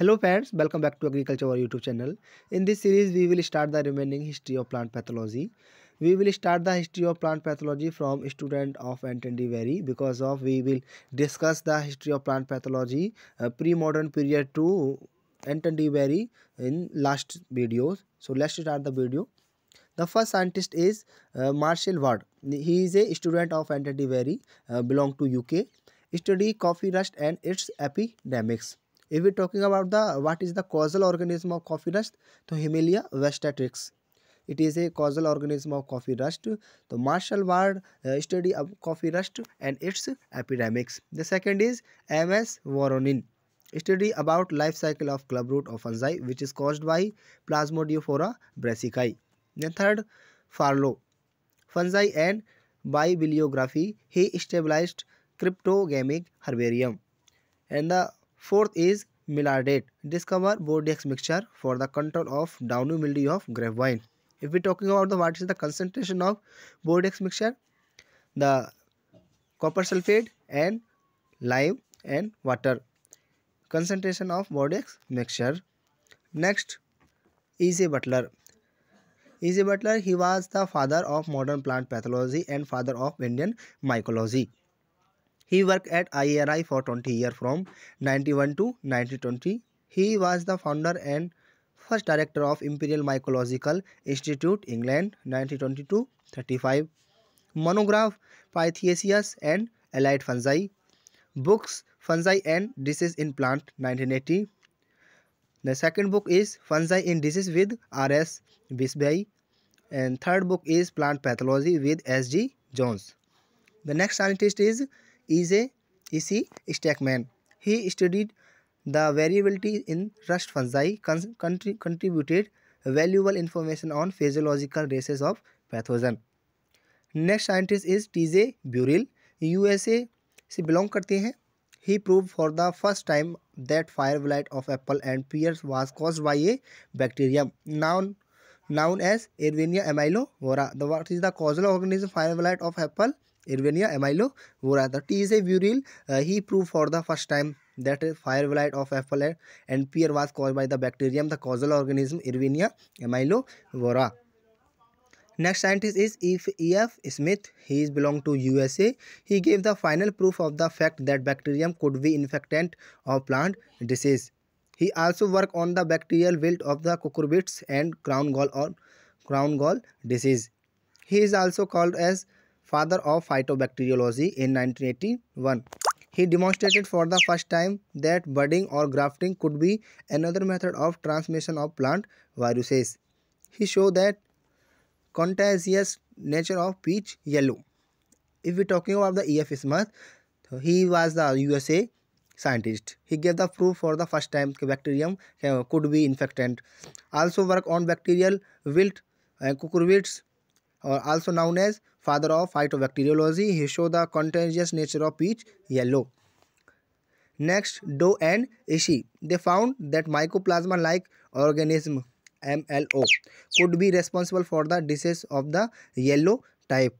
Hello parents, welcome back to Agriculture our YouTube channel. In this series we will start the remaining history of plant pathology. We will start the history of plant pathology from student of Antony Berry because of we will discuss the history of plant pathology uh, pre-modern period to Antony Berry in last videos. So let's start the video. The first scientist is uh, Marshall Ward. He is a student of Antony Berry, uh, belong to UK. Study coffee rust and its epidemics if we're talking about the what is the causal organism of coffee rust, to Himalaya vestatrix. It is a causal organism of coffee rust. The Marshall Ward uh, study of coffee rust and its epidemics. The second is MS Voronin. Study about life cycle of club root of fungi which is caused by Plasmodiophora brassicae. The third, Farlow. Fungi and by bibliography he stabilized cryptogamic herbarium and the Fourth is millardate. Discover Bordeaux mixture for the control of downy mildew of grapevine. If we're talking about the what is the concentration of Bordeaux mixture, the copper sulfate and lime and water. Concentration of Bordeaux mixture. Next, E.J. Butler. E.J. Butler, he was the father of modern plant pathology and father of Indian mycology. He worked at IRI for 20 years from 91 to 1920. He was the founder and first director of Imperial Mycological Institute, England, 1922-35. Monograph Pythiaceous and Allied Fungi. Books Fungi and Disease in Plant, 1980. The second book is Fungi in Disease with R.S. Bisbee, And third book is Plant Pathology with S.G. Jones. The next scientist is is E C Stakman he studied the variability in rust fungi contributed valuable information on physiological races of pathogen next scientist is TJ Burrill U S A से belong करते हैं he proved for the first time that fire blight of apple and pears was caused by a bacterium known known as Erwinia amylovora the what is the causal organism fire blight of apple Irvinia Amilo Vorata. T is a Viril, Uh, he proved for the first time that fire blight of apple and pear was caused by the bacterium, the causal organism Irvania Amilo Vora. Next scientist is E.F. Smith. He is belong to USA. He gave the final proof of the fact that bacterium could be infectant of plant disease. He also worked on the bacterial wilt of the cucurbits and crown gall or crown gall disease. He is also called as father of phytobacteriology in 1981. He demonstrated for the first time that budding or grafting could be another method of transmission of plant viruses. He showed that contagious nature of peach yellow. If we're talking about the E.F. Smith, he was the USA scientist. He gave the proof for the first time bacterium could be infectant. Also work on bacterial wilt and uh, cucurbits or also known as father of phytobacteriology, he showed the contagious nature of peach yellow. Next, Doe and Ishii, they found that mycoplasma-like organism MLO could be responsible for the disease of the yellow type.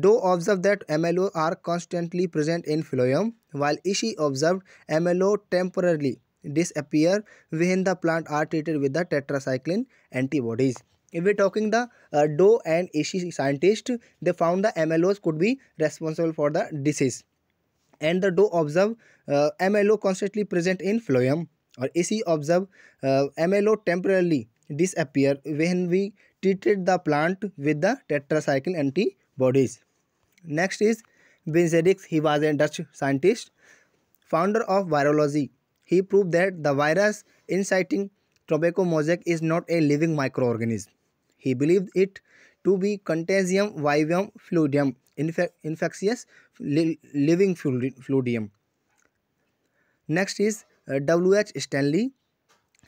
Doe observed that MLO are constantly present in phloem, while Ishii observed MLO temporarily disappear when the plant are treated with the tetracycline antibodies. If we're talking the uh, Doe and Ishii scientists, they found the MLOs could be responsible for the disease. And the Doe observed uh, MLO constantly present in phloem or Ishii observed uh, MLO temporarily disappear when we treated the plant with the tetracycline antibodies. Next is Vinzedix, he was a Dutch scientist, founder of virology. He proved that the virus inciting tobacco mosaic is not a living microorganism. He believed it to be contagium vivium fluidium, inf infectious li living fluidium. Next is uh, W.H. Stanley.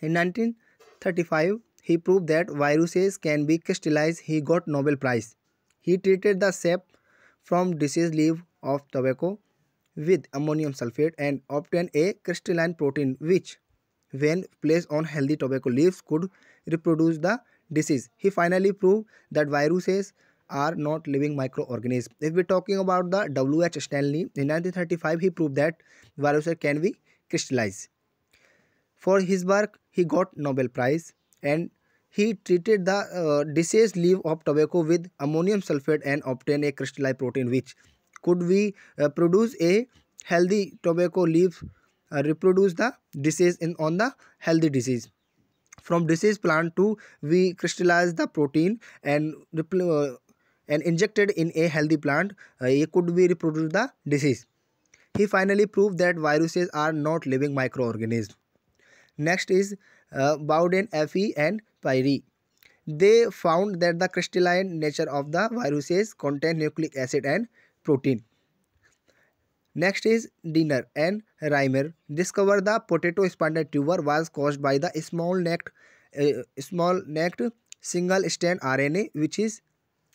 In 1935, he proved that viruses can be crystallized. He got Nobel Prize. He treated the sap from diseased leaf of tobacco with ammonium sulfate and obtained a crystalline protein which, when placed on healthy tobacco leaves, could reproduce the disease. He finally proved that viruses are not living microorganisms. If we're talking about the W.H. Stanley, in 1935 he proved that viruses can be crystallized. For his work, he got Nobel Prize and he treated the uh, diseased leaf of tobacco with ammonium sulfate and obtained a crystallized protein which could we uh, produce a healthy tobacco leaf uh, reproduce the disease in on the healthy disease from disease plant to we crystallize the protein and uh, and injected in a healthy plant uh, it could be reproduce the disease he finally proved that viruses are not living microorganisms next is uh, Bowden Fe and Pyri they found that the crystalline nature of the viruses contain nucleic acid and protein Next is Dinner and Reimer discovered the potato spinal tumor was caused by the small-necked uh, small-necked single-strand RNA which is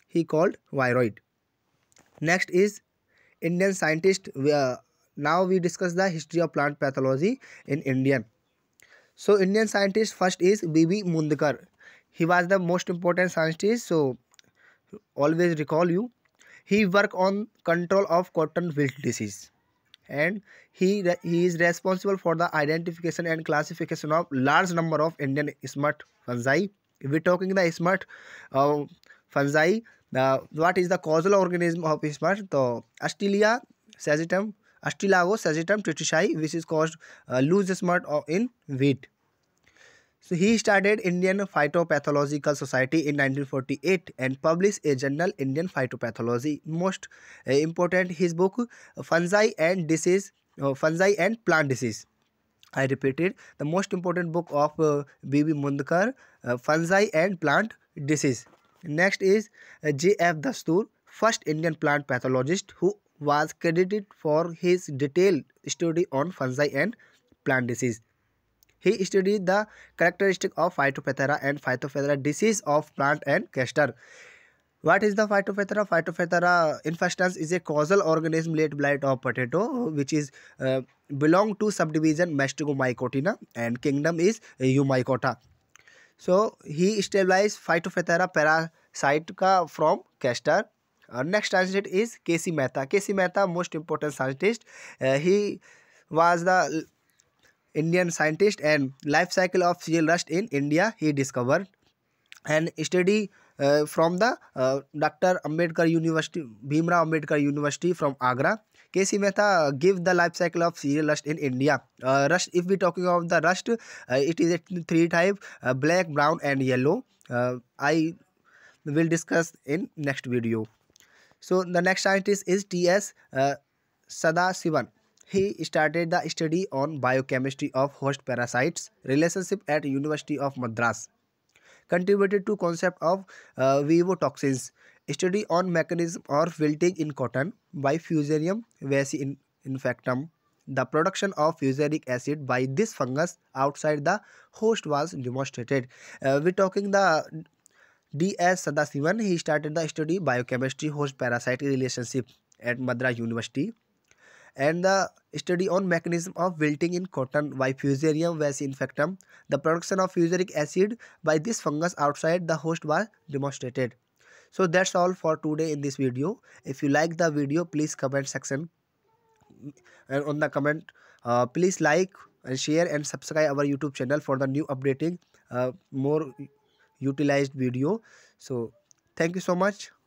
he called viroid. Next is Indian scientist. Uh, now we discuss the history of plant pathology in Indian. So Indian scientist first is B.B. Mundkar. He was the most important scientist. So always recall you. He work on control of cotton wilt disease and he, he is responsible for the identification and classification of large number of Indian smut fungi. If we're talking the smut uh, fungi, the what is the causal organism of smut? The Astilia sagittum, Astilago sagittum tutici, which is caused uh, loose smut in wheat. So he started Indian Phytopathological Society in 1948 and published a journal Indian Phytopathology. Most uh, important his book Fungi and Disease, uh, Fungi and Plant Disease. I repeated the most important book of uh, Mundkar, uh, Fungi and Plant Disease. Next is uh, J.F. Dastur, first Indian plant pathologist who was credited for his detailed study on fungi and plant disease. He studied the characteristic of Phytophthora and Phytophthora disease of plant and castor. What is the Phytophthora? Phytophthora infestans is a causal organism late blight of potato which is uh, belong to subdivision Mastigomycotina and kingdom is Eumycota. So he stabilized Phytophthora parasite ka from castor. Uh, next scientist is K.C. Mehta. K.C. Mehta most important scientist. Uh, he was the Indian scientist and life cycle of seal rust in India he discovered and study uh, from the uh, Dr. Ambedkar University, Bhimra Ambedkar University from Agra. K. C. Mehta uh, give the life cycle of cereal rust in India. Uh, rust, if we talking about the rust, uh, it is a three type, uh, black, brown and yellow. I will discuss in next video. So the next scientist is T.S. Sadasivan. He started the study on biochemistry of host parasites relationship at University of Madras. Contributed to concept of uh, vivo toxins. Study on mechanism of wilting in cotton by Fusarium vacii infectum. The production of fusaric acid by this fungus outside the host was demonstrated. Uh, we're talking the D.S. Sadasivan, he started the study biochemistry host parasite relationship at Madras University and the study on mechanism of wilting in cotton by Fusarium vasinfectum. The production of fusaric acid by this fungus outside the host was demonstrated. So that's all for today in this video. If you like the video, please comment section and uh, on the comment. Uh, please like and share and subscribe our YouTube channel for the new updating uh, more utilized video. So thank you so much.